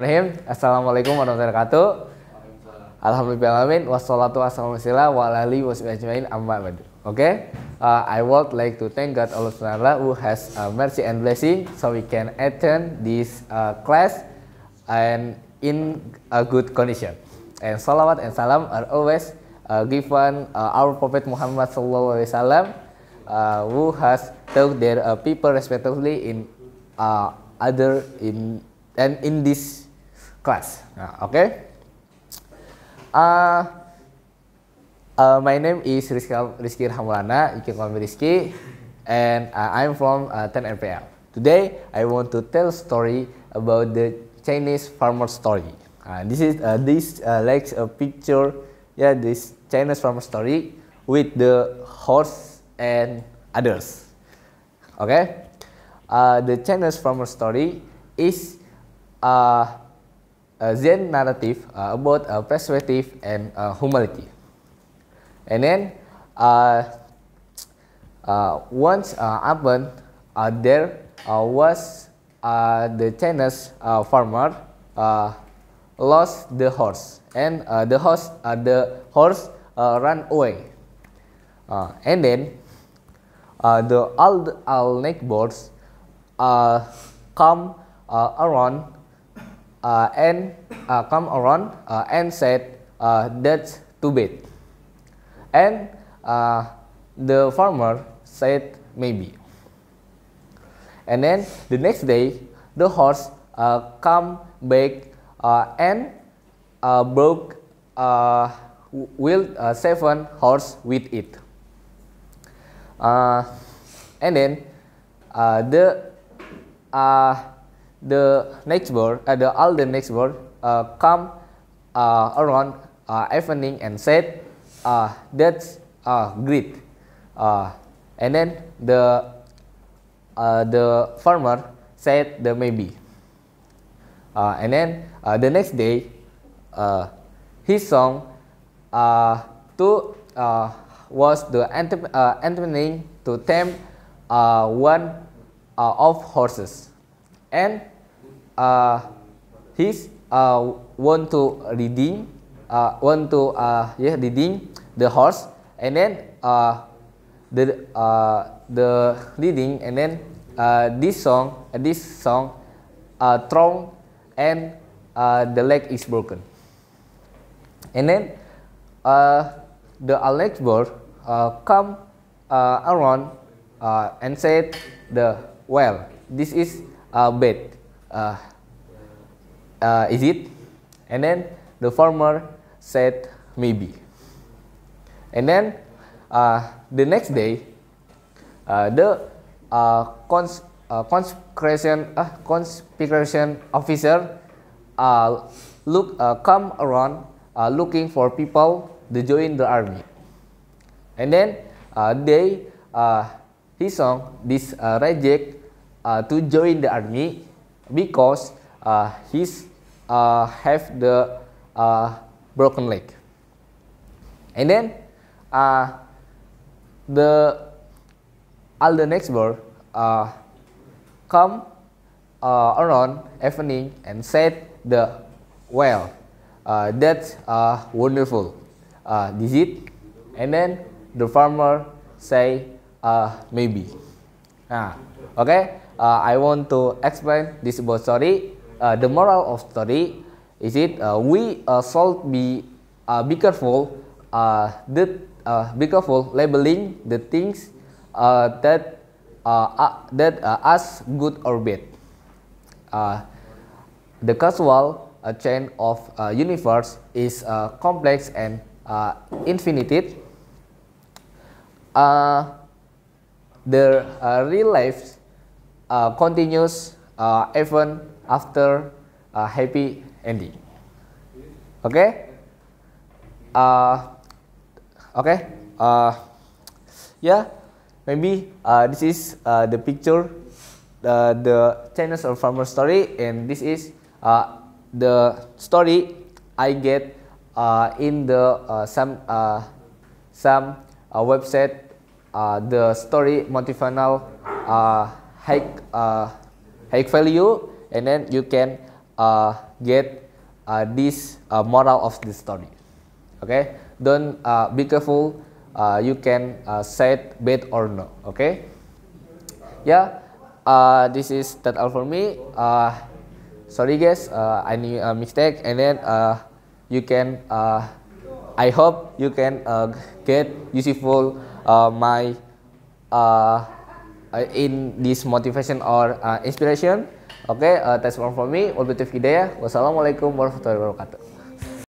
Rahim, Assalamualaikum warahmatullahi wabarakatuh. Waalaikumsalam. Wassalatu wassalamu ala walali wasbi'ajmain amma badu. Oke, uh, I would like to thank God Allah SWT who has uh, mercy and blessing so we can attend this uh, class and in a good condition. And salawat and salam are always uh, given uh, our Prophet Muhammad SAW uh, who has taught their uh, people respectively in uh, other in and in this class. Nah, okay. Uh, uh, ah, my name is Rizky, Rizky Ramulana. You can call me Rizky, and uh, I'm from uh, ah, 10 NPL. Today, I want to tell a story about the Chinese farmer story. Uh, this is uh, this uh, like a picture. Yeah, this Chinese farmer story with the horse and others. Okay, uh, the Chinese farmer story is uh, uh, Zen narrative uh, about uh, perspective and uh, humility. And then uh, uh, once happened, uh, there was the Chinese farmer lost the horse and the horse the horse ran away. and then the old, old boards come around and uh, uh, come around and uh, said that's too bad and the farmer said maybe and then the next day the horse uh, come back uh, and uh, broke uh, seven horse with it and then the the next word, uh, the all the next word uh, come uh, around uh, evening and said, uh, "That's uh, great." Uh, and then the uh, the farmer said the maybe. Uh, and then uh, the next day, uh, his song uh, to uh, was the anthem uh, to tame uh, one uh, of horses and uh, his uh, want to redeem, uh, want to uh, yeah redeem the horse, and then uh, the uh, the reading, and then uh, this song, uh, this song, uh, thrown, and uh, the leg is broken, and then uh, the Alexbor uh, come uh, around uh, and said the well, this is uh, bad uh, uh, is it? And then the farmer said, maybe. And then uh, the next day, uh, the uh, cons uh, consecration uh, officer uh, look uh, come around uh, looking for people to join the army. And then uh, they uh, he saw this uh, reject uh, to join the army because uh, he's uh, have the uh, broken leg. And then uh, the all the next word uh, come uh, around evening and said the well uh, that's uh, wonderful uh, is it and then the farmer say uh, maybe ah okay uh, I want to explain this about story. Uh, the moral of story is it uh, we uh, should be uh, be careful uh, uh, be careful labeling the things uh, that uh, uh, that uh, as good or bad. Uh, the causal uh, chain of uh, universe is uh, complex and uh, infinite. Uh, the uh, real life uh, continues uh, even after a uh, happy ending. Okay? Uh, okay? Uh, yeah, maybe uh, this is uh, the picture, uh, the Chinese or farmer story, and this is uh, the story I get uh, in the uh, some uh, some uh, website, uh, the story motivational uh, hike uh, value and then you can uh, get uh, this uh, moral of the story okay don't uh, be careful uh, you can uh, set bad or no okay yeah uh, this is that all for me uh, sorry guys uh, I knew a mistake and then uh, you can uh, I hope you can uh, get useful uh, my uh, Uh, in this motivation or uh, inspiration. Okay, uh, that's all for me. Wabillahi Hidayah. Wassalamualaikum warahmatullahi wabarakatuh.